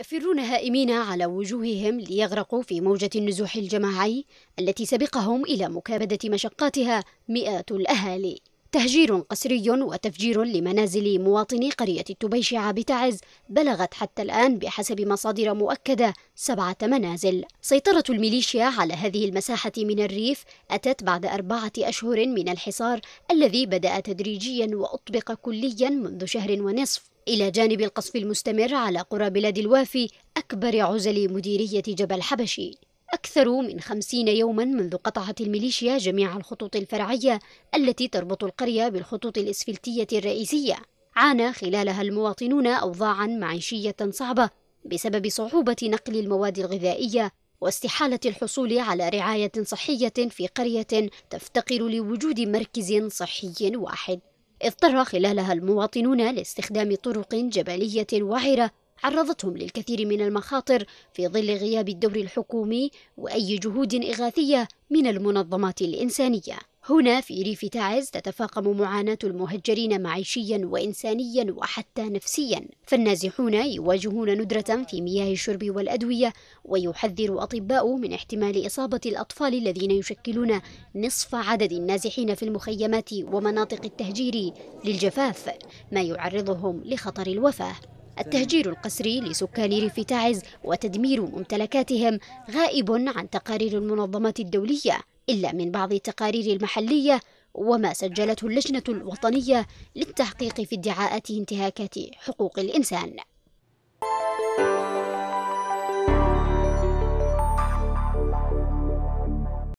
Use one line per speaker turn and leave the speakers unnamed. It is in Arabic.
يفرون هائمين على وجوههم ليغرقوا في موجة النزوح الجماعي التي سبقهم إلى مكابدة مشقاتها مئات الأهالي تهجير قسري وتفجير لمنازل مواطني قرية التبيشعة بتعز بلغت حتى الآن بحسب مصادر مؤكدة سبعة منازل سيطرة الميليشيا على هذه المساحة من الريف أتت بعد أربعة أشهر من الحصار الذي بدأ تدريجيا وأطبق كليا منذ شهر ونصف إلى جانب القصف المستمر على قرى بلاد الوافي أكبر عزل مديرية جبل حبشي أكثر من خمسين يوما منذ قطعت الميليشيا جميع الخطوط الفرعية التي تربط القرية بالخطوط الإسفلتية الرئيسية عانى خلالها المواطنون أوضاعا معيشية صعبة بسبب صعوبة نقل المواد الغذائية واستحالة الحصول على رعاية صحية في قرية تفتقر لوجود مركز صحي واحد اضطر خلالها المواطنون لاستخدام طرق جبلية وعرة عرضتهم للكثير من المخاطر في ظل غياب الدور الحكومي وأي جهود إغاثية من المنظمات الإنسانية هنا في ريف تعز تتفاقم معاناة المهجرين معيشيا وإنسانيا وحتى نفسيا فالنازحون يواجهون ندرة في مياه الشرب والأدوية ويحذر أطباء من احتمال إصابة الأطفال الذين يشكلون نصف عدد النازحين في المخيمات ومناطق التهجير للجفاف ما يعرضهم لخطر الوفاة التهجير القسري لسكان ريف تعز وتدمير ممتلكاتهم غائب عن تقارير المنظمات الدولية إلا من بعض التقارير المحلية وما سجلته اللجنة الوطنية للتحقيق في ادعاءات انتهاكات حقوق الإنسان